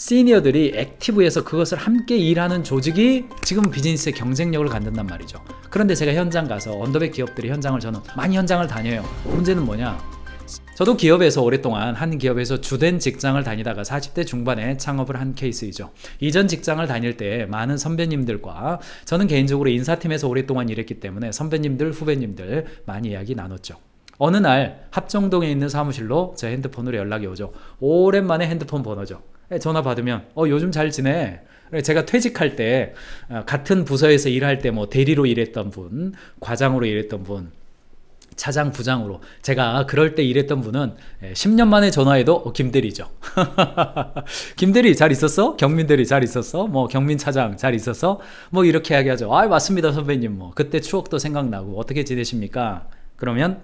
시니어들이 액티브에서 그것을 함께 일하는 조직이 지금 비즈니스의 경쟁력을 갖는단 말이죠 그런데 제가 현장 가서 언더백 기업들의 현장을 저는 많이 현장을 다녀요 문제는 뭐냐 저도 기업에서 오랫동안 한 기업에서 주된 직장을 다니다가 40대 중반에 창업을 한 케이스이죠. 이전 직장을 다닐 때 많은 선배님들과 저는 개인적으로 인사팀에서 오랫동안 일했기 때문에 선배님들, 후배님들 많이 이야기 나눴죠. 어느 날 합정동에 있는 사무실로 제 핸드폰으로 연락이 오죠. 오랜만에 핸드폰 번호죠. 예, 전화 받으면 어 요즘 잘 지내 제가 퇴직할 때 어, 같은 부서에서 일할 때 뭐 대리로 일했던 분 과장으로 일했던 분 차장 부장으로 제가 그럴 때 일했던 분은 10년 예, 만에 전화해도 어, 김대리죠 김대리 잘 있었어? 경민대리 잘 있었어? 뭐 경민 차장 잘 있었어? 뭐 이렇게 이야기하죠 아 맞습니다 선배님 뭐 그때 추억도 생각나고 어떻게 지내십니까? 그러면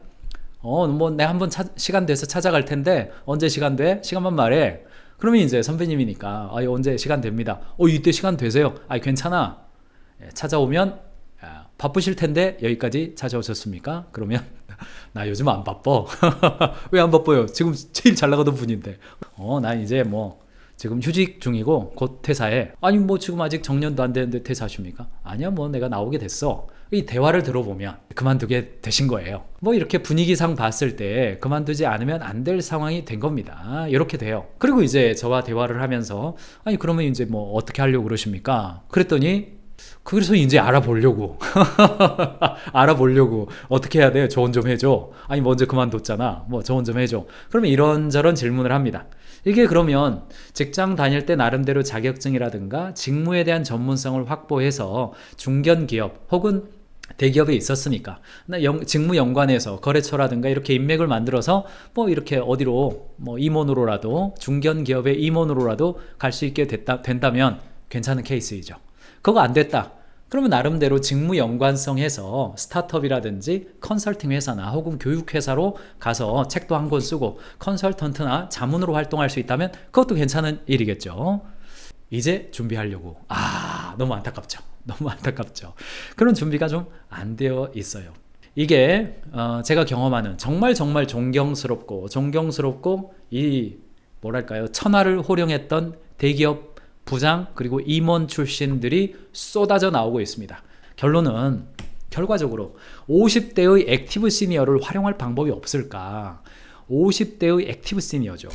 어뭐 내가 한 번 시간 돼서 찾아갈 텐데 언제 시간 돼? 시간만 말해 그러면 이제 선배님이니까 아, 언제 시간 됩니다. 어 이때 시간 되세요. 아 괜찮아. 예, 찾아오면 아, 바쁘실 텐데 여기까지 찾아오셨습니까? 그러면 나 요즘 안 바빠. 왜 안 바빠요? 지금 제일 잘 나가던 분인데. 어나 이제 뭐 지금 휴직 중이고 곧 퇴사해. 아니 뭐 지금 아직 정년도 안 되는데 퇴사하십니까? 아니야 뭐 내가 나오게 됐어. 이 대화를 들어보면 그만두게 되신 거예요. 뭐 이렇게 분위기상 봤을 때 그만두지 않으면 안 될 상황이 된 겁니다. 이렇게 돼요. 그리고 이제 저와 대화를 하면서 아니 그러면 이제 뭐 어떻게 하려고 그러십니까? 그랬더니 그래서 이제 알아보려고 알아보려고 어떻게 해야 돼요? 조언 좀 해줘. 아니 먼저 뭐 그만뒀잖아. 뭐 조언 좀 해줘. 그러면 이런저런 질문을 합니다. 이게 그러면 직장 다닐 때 나름대로 자격증이라든가 직무에 대한 전문성을 확보해서 중견기업 혹은 대기업에 있었으니까 영, 직무 연관해서 거래처라든가 이렇게 인맥을 만들어서 뭐 이렇게 어디로 뭐 임원으로라도 중견 기업의 임원으로라도 갈 수 있게 됐다, 된다면 괜찮은 케이스이죠. 그거 안 됐다. 그러면 나름대로 직무 연관성해서 스타트업이라든지 컨설팅 회사나 혹은 교육 회사로 가서 책도 한 권 쓰고 컨설턴트나 자문으로 활동할 수 있다면 그것도 괜찮은 일이겠죠. 이제 준비하려고 아 너무 안타깝죠. 너무 안타깝죠. 그런 준비가 좀 안 되어 있어요. 이게 어 제가 경험하는 정말 정말 존경스럽고 존경스럽고 이 뭐랄까요 천하를 호령했던 대기업 부장 그리고 임원 출신들이 쏟아져 나오고 있습니다. 결론은 결과적으로 50대의 액티브 시니어를 활용할 방법이 없을까? 50대의 액티브 시니어죠.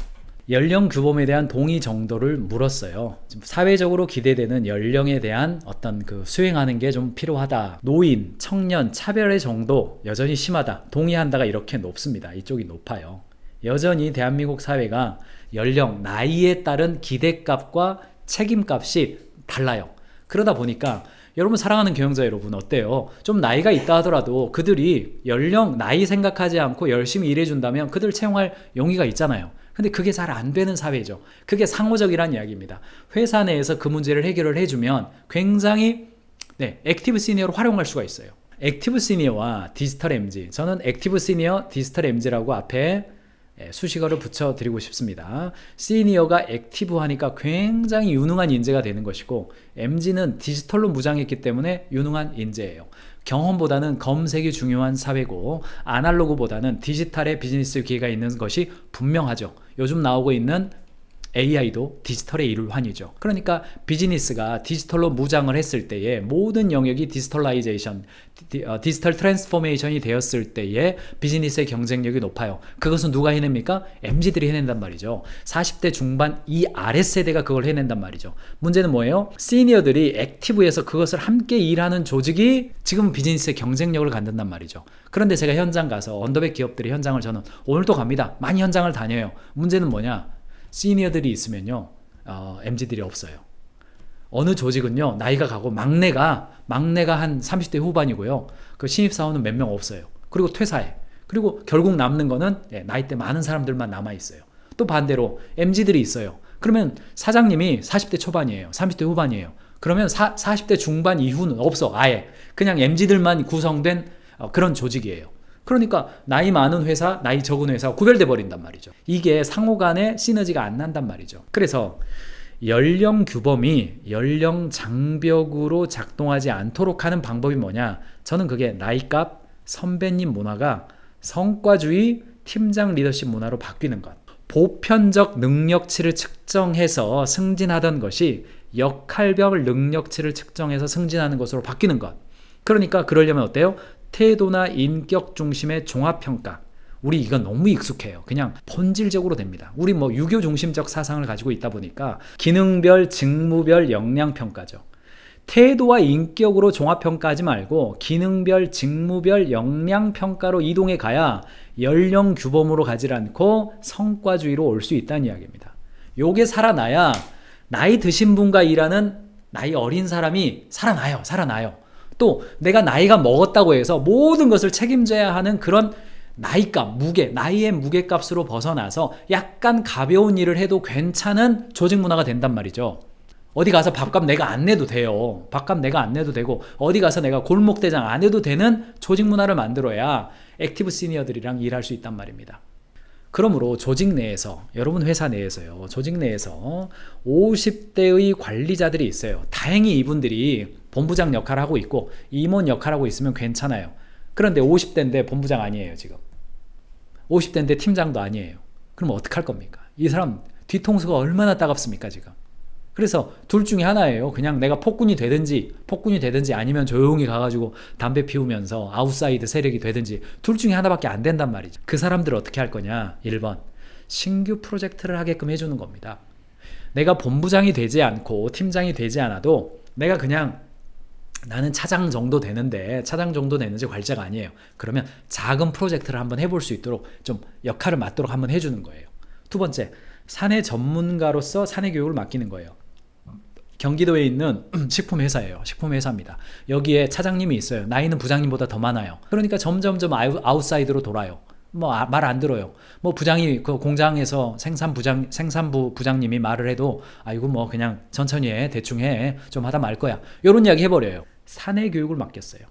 연령 규범에 대한 동의 정도를 물었어요. 사회적으로 기대되는 연령에 대한 어떤 그 수행하는 게 좀 필요하다. 노인, 청년, 차별의 정도 여전히 심하다. 동의한다가 이렇게 높습니다. 이쪽이 높아요. 여전히 대한민국 사회가 연령, 나이에 따른 기대값과 책임값이 달라요. 그러다 보니까 여러분 사랑하는 경영자 여러분 어때요? 좀 나이가 있다 하더라도 그들이 연령, 나이 생각하지 않고 열심히 일해준다면 그들 채용할 용의가 있잖아요. 근데 그게 잘 안 되는 사회죠. 그게 상호적이란 이야기입니다. 회사 내에서 그 문제를 해결을 해주면 굉장히 네, 액티브 시니어로 활용할 수가 있어요. 액티브 시니어와 디지털 MG. 저는 액티브 시니어, 디지털 MG라고 앞에 예, 수식어를 붙여드리고 싶습니다. 시니어가 액티브하니까 굉장히 유능한 인재가 되는 것이고 MG는 디지털로 무장했기 때문에 유능한 인재예요. 경험보다는 검색이 중요한 사회고 아날로그보다는 디지털의 비즈니스 기회가 있는 것이 분명하죠. 요즘 나오고 있는 AI도 디지털의 일환이죠. 그러니까 비즈니스가 디지털로 무장을 했을 때에 모든 영역이 디지털라이제이션, 디, 어, 디지털 트랜스포메이션이 되었을 때에 비즈니스의 경쟁력이 높아요. 그것은 누가 해냅니까? MZ들이 해낸단 말이죠. 40대 중반 이 아래 세대가 그걸 해낸단 말이죠. 문제는 뭐예요? 시니어들이 액티브에서 그것을 함께 일하는 조직이 지금 비즈니스의 경쟁력을 갖는단 말이죠. 그런데 제가 현장 가서 언더백 기업들의 현장을 저는 오늘도 갑니다. 많이 현장을 다녀요. 문제는 뭐냐? 시니어들이 있으면요, 어, MZ들이 없어요. 어느 조직은요, 나이가 가고 막내가, 막내가 한 30대 후반이고요. 그 신입사원은 몇 명 없어요. 그리고 퇴사해. 그리고 결국 남는 거는 예, 나이때 많은 사람들만 남아있어요. 또 반대로 MZ들이 있어요. 그러면 사장님이 40대 초반이에요. 30대 후반이에요. 그러면 사, 40대 중반 이후는 없어. 아예. 그냥 MZ들만 구성된 어, 그런 조직이에요. 그러니까 나이 많은 회사, 나이 적은 회사 구별돼 버린단 말이죠. 이게 상호 간에 시너지가 안 난단 말이죠. 그래서 연령 규범이 연령 장벽으로 작동하지 않도록 하는 방법이 뭐냐? 저는 그게 나이값, 선배님 문화가 성과주의, 팀장 리더십 문화로 바뀌는 것. 보편적 능력치를 측정해서 승진하던 것이 역할별 능력치를 측정해서 승진하는 것으로 바뀌는 것. 그러니까 그러려면 어때요? 태도나 인격 중심의 종합평가. 우리 이건 너무 익숙해요. 그냥 본질적으로 됩니다. 우리 뭐 유교 중심적 사상을 가지고 있다 보니까 기능별, 직무별 역량평가죠. 태도와 인격으로 종합평가하지 말고 기능별, 직무별, 역량평가로 이동해 가야 연령 규범으로 가지 않고 성과주의로 올 수 있다는 이야기입니다. 요게 살아나야 나이 드신 분과 일하는 나이 어린 사람이 살아나요, 살아나요. 또 내가 나이가 먹었다고 해서 모든 것을 책임져야 하는 그런 나이값, 무게, 나이의 무게값으로 벗어나서 약간 가벼운 일을 해도 괜찮은 조직 문화가 된단 말이죠. 어디 가서 밥값 내가 안 내도 돼요. 밥값 내가 안 내도 되고 어디 가서 내가 골목대장 안 해도 되는 조직 문화를 만들어야 액티브 시니어들이랑 일할 수 있단 말입니다. 그러므로 조직 내에서 여러분 회사 내에서요. 조직 내에서 50대의 관리자들이 있어요. 다행히 이분들이 본부장 역할을 하고 있고 임원 역할을 하고 있으면 괜찮아요. 그런데 50대인데 본부장 아니에요 지금. 50대인데 팀장도 아니에요. 그럼 어떡할 겁니까? 이 사람 뒤통수가 얼마나 따갑습니까 지금. 그래서 둘 중에 하나예요. 그냥 내가 폭군이 되든지 폭군이 되든지 아니면 조용히 가가지고 담배 피우면서 아웃사이드 세력이 되든지 둘 중에 하나밖에 안 된단 말이죠. 그 사람들 을 어떻게 할 거냐? 1번 신규 프로젝트를 하게끔 해주는 겁니다. 내가 본부장이 되지 않고 팀장이 되지 않아도 내가 그냥 나는 차장 정도 되는데 차장 정도 되는지 관자가 아니에요. 그러면 작은 프로젝트를 한번 해볼 수 있도록 좀 역할을 맡도록 한번 해주는 거예요. 두 번째, 사내 전문가로서 사내 교육을 맡기는 거예요. 경기도에 있는 식품 회사예요. 식품 회사입니다. 여기에 차장님이 있어요. 나이는 부장님보다 더 많아요. 그러니까 점점점 아웃, 아웃사이드로 돌아요. 뭐 말안 아, 들어요. 뭐 부장이 그 공장에서 생산 부장 생산부 부장님이 말을 해도 아이고 뭐 그냥 천천히 해 대충 해 좀 하다 말 거야. 요런 이야기 해버려요. 사내 교육을 맡겼어요.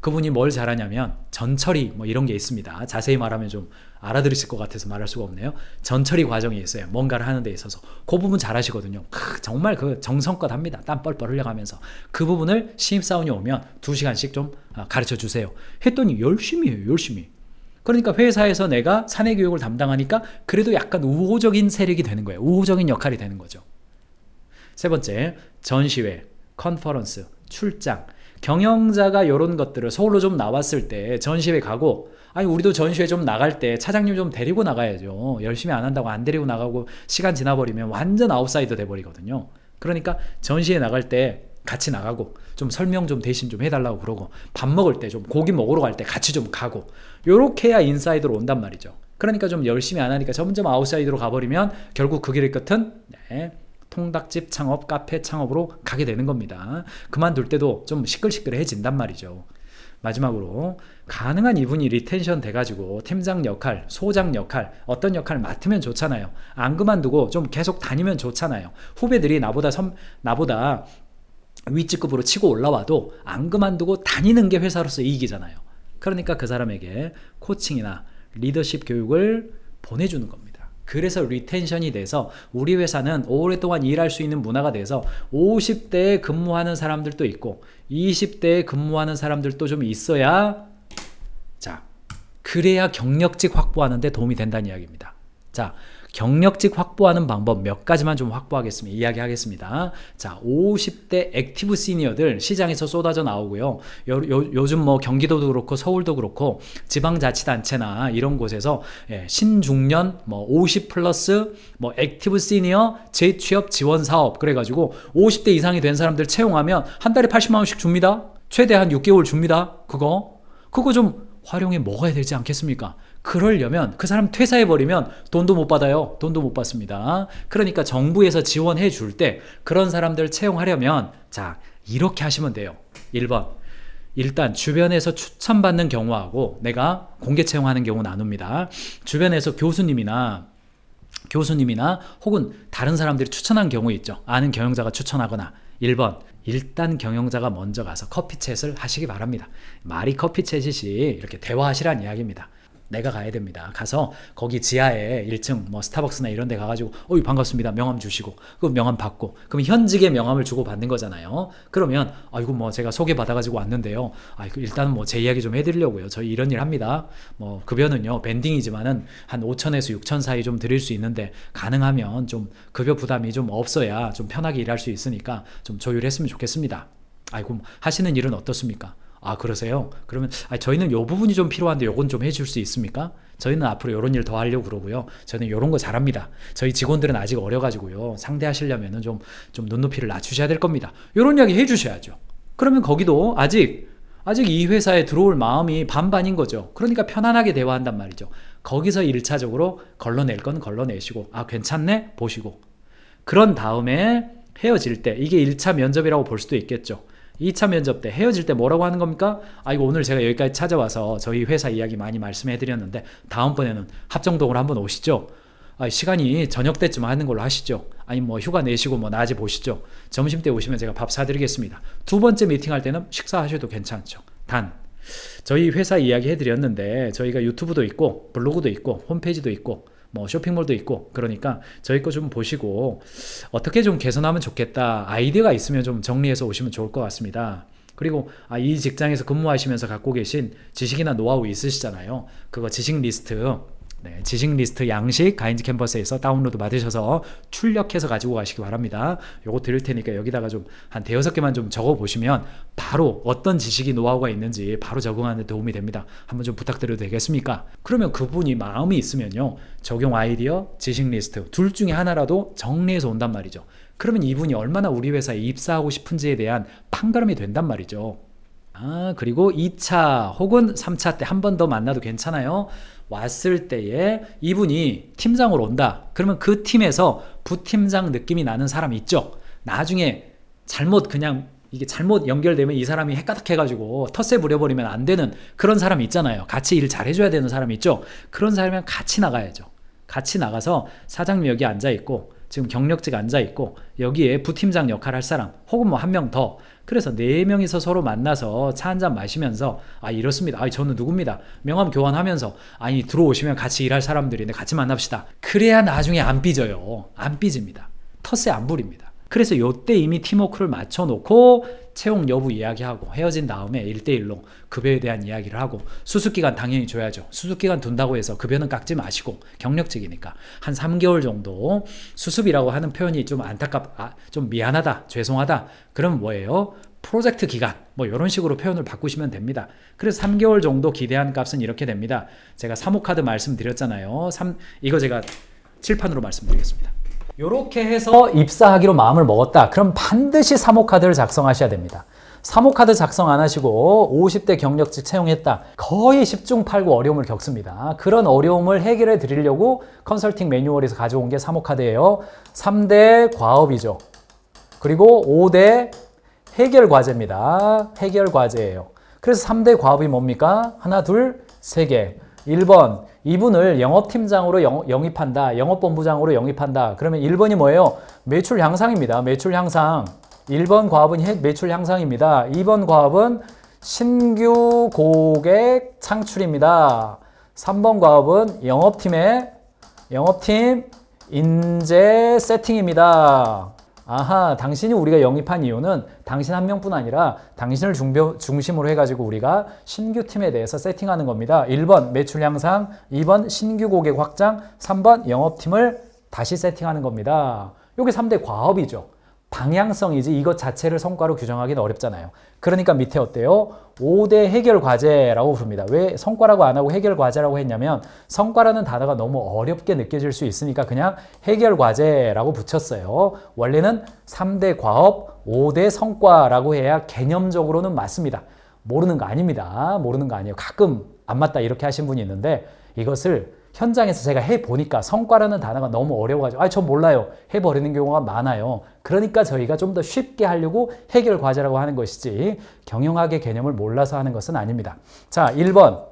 그분이 뭘 잘하냐면 전처리 뭐 이런 게 있습니다. 자세히 말하면 좀 알아들으실 것 같아서 말할 수가 없네요. 전처리 과정이 있어요. 뭔가를 하는 데 있어서 그 부분 잘하시거든요. 크, 정말 그 정성껏 합니다. 땀 뻘뻘 흘려가면서 그 부분을 신입사원이 오면 두시간씩좀 아, 가르쳐 주세요. 했더니 열심히 해요. 열심히. 그러니까 회사에서 내가 사내 교육을 담당하니까 그래도 약간 우호적인 세력이 되는 거예요. 우호적인 역할이 되는 거죠. 세 번째, 전시회, 컨퍼런스, 출장, 경영자가 이런 것들을 서울로 좀 나왔을 때 전시회 가고 아니 우리도 전시회 좀 나갈 때 차장님 좀 데리고 나가야죠. 열심히 안 한다고 안 데리고 나가고 시간 지나버리면 완전 아웃사이더 돼버리거든요. 그러니까 전시회 나갈 때 같이 나가고 좀 설명 좀 대신 좀 해달라고 그러고 밥 먹을 때 좀 고기 먹으러 갈 때 같이 좀 가고 요렇게 해야 인사이드로 온단 말이죠. 그러니까 좀 열심히 안 하니까 점점 아웃사이드로 가버리면 결국 그 길의 끝은 네, 통닭집 창업, 카페 창업으로 가게 되는 겁니다. 그만둘 때도 좀 시끌시끌해진단 말이죠. 마지막으로 가능한 이분이 리텐션 돼가지고 팀장 역할, 소장 역할, 어떤 역할을 맡으면 좋잖아요. 안 그만두고 좀 계속 다니면 좋잖아요. 후배들이 나보다 선, 나보다 위치급으로 치고 올라와도 안 그만두고 다니는 게 회사로서 이익이잖아요. 그러니까 그 사람에게 코칭이나 리더십 교육을 보내주는 겁니다. 그래서 리텐션이 돼서 우리 회사는 오랫동안 일할 수 있는 문화가 돼서 50대에 근무하는 사람들도 있고 20대에 근무하는 사람들도 좀 있어야 자 그래야 경력직 확보하는 데 도움이 된다는 이야기입니다. 자 경력직 확보하는 방법 몇 가지만 좀 확보하겠습니다. 이야기하겠습니다. 자, 50대 액티브 시니어들 시장에서 쏟아져 나오고요. 요, 요 즘뭐 경기도도 그렇고 서울도 그렇고 지방자치단체나 이런 곳에서 예, 신중년 뭐 50 플러스 뭐 액티브 시니어 재취업 지원 사업 그래가지고 50대 이상이 된 사람들 채용하면 한 달에 80만 원씩 줍니다. 최대 한 6개월 줍니다. 그거 그거 좀 활용해 먹어야 되지 않겠습니까? 그러려면 그 사람 퇴사해 버리면 돈도 못 받아요. 돈도 못 받습니다. 그러니까 정부에서 지원해 줄 때 그런 사람들 채용하려면 자, 이렇게 하시면 돼요. 1번. 일단 주변에서 추천받는 경우하고 내가 공개 채용하는 경우 나눕니다. 주변에서 교수님이나 교수님이나 혹은 다른 사람들이 추천한 경우 있죠. 아는 경영자가 추천하거나 1번 일단 경영자가 먼저 가서 커피챗을 하시기 바랍니다. 말이 커피챗이시 이렇게 대화하시란 이야기입니다. 내가 가야 됩니다. 가서 거기 지하에 1층 뭐 스타벅스나 이런 데 가가지고 어이 반갑습니다. 명함 주시고 그 명함 받고 그럼 현직의 명함을 주고 받는 거잖아요. 그러면 아이고 뭐 제가 소개받아가지고 왔는데요. 아 그 일단 뭐 제 이야기 좀 해드리려고요. 저희 이런 일 합니다. 뭐 급여는요 밴딩이지만은 한 5천에서 6천 사이 좀 드릴 수 있는데 가능하면 좀 급여 부담이 좀 없어야 좀 편하게 일할 수 있으니까 좀 조율했으면 좋겠습니다. 아이고 하시는 일은 어떻습니까? 아 그러세요? 그러면 아, 저희는 요 부분이 좀 필요한데 요건 좀 해줄 수 있습니까? 저희는 앞으로 요런 일 더 하려고 그러고요. 저는 요런 거 잘합니다. 저희 직원들은 아직 어려가지고요. 상대하시려면 좀, 좀 눈높이를 낮추셔야 될 겁니다. 요런 이야기 해주셔야죠. 그러면 거기도 아직, 아직 이 회사에 들어올 마음이 반반인 거죠. 그러니까 편안하게 대화한단 말이죠. 거기서 1차적으로 걸러낼 건 걸러내시고, 아, 괜찮네? 보시고. 그런 다음에 헤어질 때, 이게 1차 면접이라고 볼 수도 있겠죠. 2차 면접 때 헤어질 때 뭐라고 하는 겁니까? 아 이거 오늘 제가 여기까지 찾아와서 저희 회사 이야기 많이 말씀해 드렸는데 다음번에는 합정동으로 한번 오시죠. 아, 시간이 저녁 때쯤 하는 걸로 하시죠. 아니 뭐 휴가 내시고 뭐 낮에 보시죠. 점심 때 오시면 제가 밥 사드리겠습니다. 두 번째 미팅 할 때는 식사하셔도 괜찮죠. 단 저희 회사 이야기 해드렸는데 저희가 유튜브도 있고 블로그도 있고 홈페이지도 있고 뭐 쇼핑몰도 있고 그러니까 저희 거 좀 보시고 어떻게 좀 개선하면 좋겠다 아이디어가 있으면 좀 정리해서 오시면 좋을 것 같습니다. 그리고 아, 이 직장에서 근무하시면서 갖고 계신 지식이나 노하우 있으시잖아요. 그거 지식 리스트 네, 지식 리스트 양식 가인지 캔버스에서 다운로드 받으셔서 출력해서 가지고 가시기 바랍니다. 요거 드릴 테니까 여기다가 좀 한 대여섯 개만 좀 적어 보시면 바로 어떤 지식이 노하우가 있는지 바로 적응하는 데 도움이 됩니다. 한번 좀 부탁드려도 되겠습니까? 그러면 그분이 마음이 있으면요. 적용 아이디어, 지식 리스트 둘 중에 하나라도 정리해서 온단 말이죠. 그러면 이분이 얼마나 우리 회사에 입사하고 싶은지에 대한 판가름이 된단 말이죠. 아, 그리고 2차 혹은 3차 때 한 번 더 만나도 괜찮아요. 왔을 때에 이분이 팀장으로 온다. 그러면 그 팀에서 부팀장 느낌이 나는 사람 있죠. 나중에 잘못 그냥 이게 잘못 연결되면 이 사람이 헷가닥해가지고 텃세 부려버리면 안 되는 그런 사람이 있잖아요. 같이 일 잘해줘야 되는 사람이 있죠. 그런 사람이랑 같이 나가야죠. 같이 나가서 사장님 여기 앉아있고 지금 경력직 앉아 있고 여기에 부팀장 역할 할 사람 혹은 뭐 한 명 더 그래서 네 명이서 서로 만나서 차 한 잔 마시면서 아 이렇습니다. 아 저는 누굽니다. 명함 교환하면서 아니 들어오시면 같이 일할 사람들인데 같이 만납시다. 그래야 나중에 안 삐져요. 안 삐집니다. 텃세 안 부립니다. 그래서 요때 이미 팀워크를 맞춰놓고 채용 여부 이야기하고 헤어진 다음에 일대일로 급여에 대한 이야기를 하고 수습기간 당연히 줘야죠. 수습기간 둔다고 해서 급여는 깎지 마시고 경력직이니까 한 3개월 정도 수습이라고 하는 표현이 좀 안타깝, 아, 좀 미안하다, 죄송하다. 그럼 뭐예요? 프로젝트 기간 뭐 이런 식으로 표현을 바꾸시면 됩니다. 그래서 3개월 정도 기대한 값은 이렇게 됩니다. 제가 사모카드 말씀드렸잖아요. 3, 이거 제가 칠판으로 말씀드리겠습니다. 이렇게 해서 어, 입사하기로 마음을 먹었다. 그럼 반드시 사모카드를 작성하셔야 됩니다. 사모카드 작성 안 하시고 50대 경력직 채용했다. 거의 10중 8구 어려움을 겪습니다. 그런 어려움을 해결해 드리려고 컨설팅 매뉴얼에서 가져온 게 사모카드예요. 3대 과업이죠. 그리고 5대 해결 과제입니다. 해결 과제예요. 그래서 3대 과업이 뭡니까? 하나, 둘, 세 개. 1번 이분을 영업팀장으로 영, 입한다 영업본부장으로 영입한다. 그러면 1번이 뭐예요? 매출 향상입니다. 매출 향상. 1번 과업은 매출 향상입니다. 2번 과업은 신규 고객 창출입니다. 3번 과업은 영업팀의 영업팀 인재 세팅입니다. 아하, 당신이 우리가 영입한 이유는 당신 한 명뿐 아니라 당신을 중벼, 중심으로 해가지고 우리가 신규 팀에 대해서 세팅하는 겁니다. 1번 매출 향상, 2번 신규 고객 확장, 3번 영업팀을 다시 세팅하는 겁니다. 요게 3대 과업이죠. 방향성이지 이것 자체를 성과로 규정하기는 어렵잖아요. 그러니까 밑에 어때요? 5대 해결 과제라고 부릅니다. 왜 성과라고 안 하고 해결 과제라고 했냐면 성과라는 단어가 너무 어렵게 느껴질 수 있으니까 그냥 해결 과제라고 붙였어요. 원래는 3대 과업, 5대 성과라고 해야 개념적으로는 맞습니다. 모르는 거 아닙니다. 모르는 거 아니에요. 가끔 안 맞다 이렇게 하신 분이 있는데 이것을 현장에서 제가 해보니까 성과라는 단어가 너무 어려워가지고 아 저 몰라요 해버리는 경우가 많아요 그러니까 저희가 좀 더 쉽게 하려고 해결 과제라고 하는 것이지 경영학의 개념을 몰라서 하는 것은 아닙니다 자 1번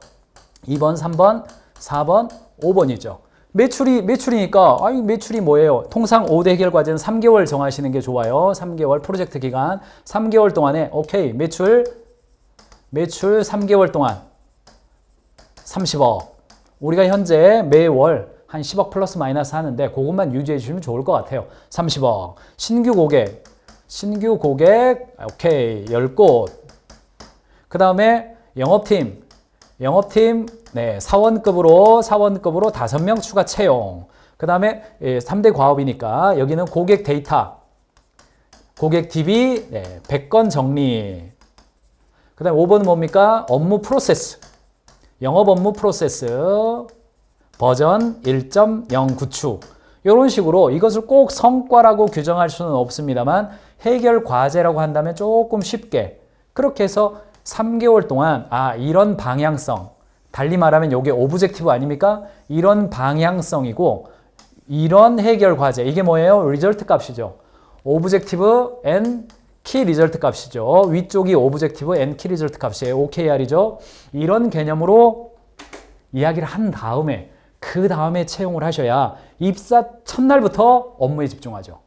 2번 3번 4번 5번이죠 매출이 매출이니까 아니 매출이 뭐예요 통상 5대 해결 과제는 3개월 정하시는 게 좋아요 3개월 프로젝트 기간 3개월 동안에 오케이 매출 매출 3개월 동안 30억 우리가 현재 매월 한 10억 플러스 마이너스 하는데 그것만 유지해 주시면 좋을 것 같아요. 30억. 신규 고객. 신규 고객. 오케이. 10곳. 그 다음에 영업팀. 영업팀. 네. 사원급으로, 사원급으로 5명 추가 채용. 그 다음에 3대 예, 과업이니까 여기는 고객 데이터. 고객 DB. 네. 100건 정리. 그 다음에 5번은 뭡니까? 업무 프로세스. 영업 업무 프로세스 버전 1.09축 이런 식으로 이것을 꼭 성과라고 규정할 수는 없습니다만 해결 과제라고 한다면 조금 쉽게 그렇게 해서 3개월 동안 아 이런 방향성 달리 말하면 이게 오브젝티브 아닙니까? 이런 방향성이고 이런 해결 과제 이게 뭐예요? 리절트 값이죠. 오브젝티브 앤키 리절트 값이죠. 위쪽이 오브젝티브, n 키 리절트 값이에요. OKR이죠. 이런 개념으로 이야기를 한 다음에 그 다음에 채용을 하셔야 입사 첫날부터 업무에 집중하죠.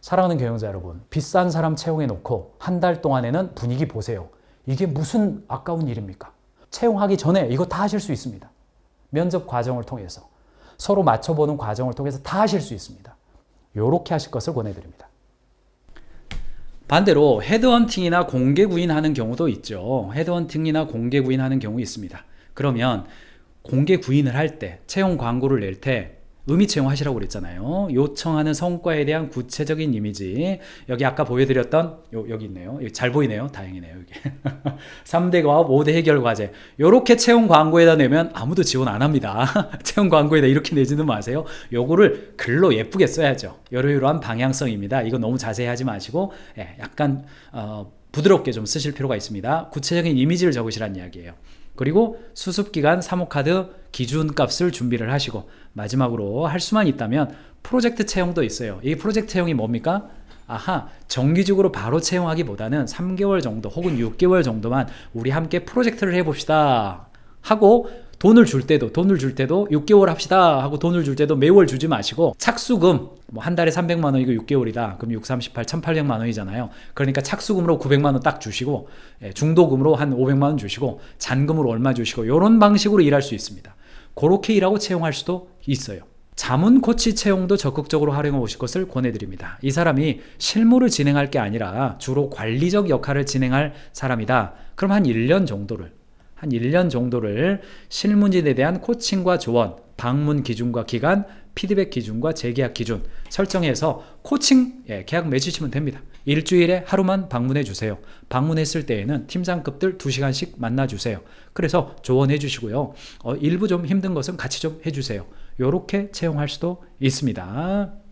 사랑하는 경영자 여러분, 비싼 사람 채용해 놓고 한 달 동안에는 분위기 보세요. 이게 무슨 아까운 일입니까? 채용하기 전에 이거 다 하실 수 있습니다. 면접 과정을 통해서 서로 맞춰보는 과정을 통해서 다 하실 수 있습니다. 이렇게 하실 것을 권해드립니다. 반대로 헤드헌팅이나 공개 구인하는 경우도 있죠. 헤드헌팅이나 공개 구인하는 경우 있습니다. 그러면 공개 구인을 할 때, 채용 광고를 낼때 의미 채용하시라고 그랬잖아요. 요청하는 성과에 대한 구체적인 이미지. 여기 아까 보여드렸던, 요, 여기 있네요. 여기 잘 보이네요. 다행이네요. 이게. 3대 과업, 5대 해결 과제. 요렇게 채용 광고에다 내면 아무도 지원 안 합니다. 채용 광고에다 이렇게 내지는 마세요. 요거를 글로 예쁘게 써야죠. 여러이러한 방향성입니다. 이거 너무 자세히 하지 마시고, 예, 약간, 어, 부드럽게 좀 쓰실 필요가 있습니다. 구체적인 이미지를 적으시란 이야기예요. 그리고 수습기간 사모카드 기준값을 준비를 하시고 마지막으로 할 수만 있다면 프로젝트 채용도 있어요. 이 프로젝트 채용이 뭡니까? 아하 정기적으로 바로 채용하기보다는 3개월 정도 혹은 6개월 정도만 우리 함께 프로젝트를 해봅시다 하고 돈을 줄 때도 돈을 줄 때도 6개월 합시다 하고 돈을 줄 때도 매월 주지 마시고 착수금 뭐 한 달에 300만 원이고 6개월이다 그럼 6, 38, 1800만 원이잖아요 그러니까 착수금으로 900만 원 딱 주시고 예, 중도금으로 한 500만 원 주시고 잔금으로 얼마 주시고 이런 방식으로 일할 수 있습니다 고로케 이라고 채용할 수도 있어요. 자문 코치 채용도 적극적으로 활용해 오실 것을 권해드립니다. 이 사람이 실무를 진행할 게 아니라 주로 관리적 역할을 진행할 사람이다. 그럼 한 1년 정도를 한 1년 정도를 실무진에 대한 코칭과 조언, 방문 기준과 기간, 피드백 기준과 재계약 기준 설정해서 코칭 예, 계약 맺으시면 됩니다. 일주일에 하루만 방문해 주세요. 방문했을 때에는 팀장급들 2시간씩 만나 주세요. 그래서 조언해 주시고요. 어, 일부 좀 힘든 것은 같이 좀 해주세요. 이렇게 채용할 수도 있습니다.